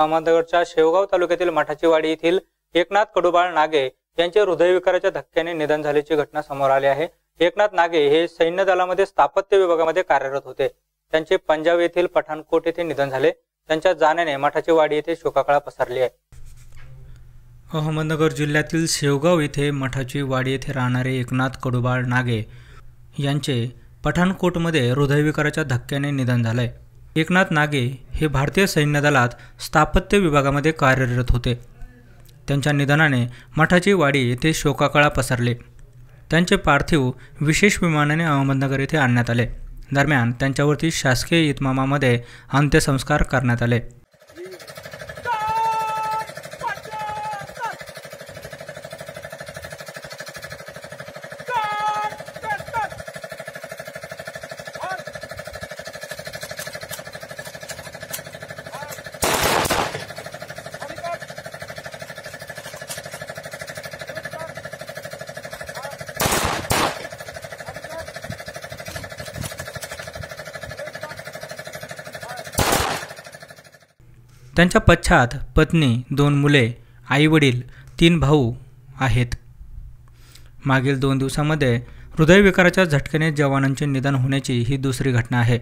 अहमदनगरच्या शेवगाव तालुक्यातील मठाचीवाडी येथील एकनाथ कडुबाळ नागे यांचे हृदयविकाराच्या धक्क्याने निधन झाल्याची घटना समोर आली आहे एकनाथ नागे हे सैन्य दलामध्ये स्थापत्य विभागामध्ये कार्यरत होते त्यांचे पंजाब येथील पठाणकोट येथे निधन झाले त्यांच्या जाण्याने मठाची वाडी येथे शोकाकळा पसरली आहे अहमदनगर जिल्ह्यातील शेवगाव येथे मठाची वाडी येथे राहणारे एकनाथ कडुबाळ नागे यांचे पठाणकोटमध्ये हृदयविकाराच्या धक्क्याने निधन झालंय एकनाथ नागे हे भारतीय सैन्य दलात स्थापत्य विभागामध्ये कार्यरत होते त्यांच्या निधनाने मठाची वाडी येथे शोकाकळा पसरले त्यांचे पार्थिव विशेष विमानाने अहमदनगर येथे आणण्यात आले दरम्यान त्यांच्यावरती शासकीय इतमामामध्ये अंत्यसंस्कार करण्यात आले त्यांच्या पश्चात पत्नी दोन मुले आईवडील तीन भाऊ आहेत मागील दोन दिवसामध्ये हृदयविकाराच्या झटक्याने जवानांचे निधन होण्याची ही दुसरी घटना आहे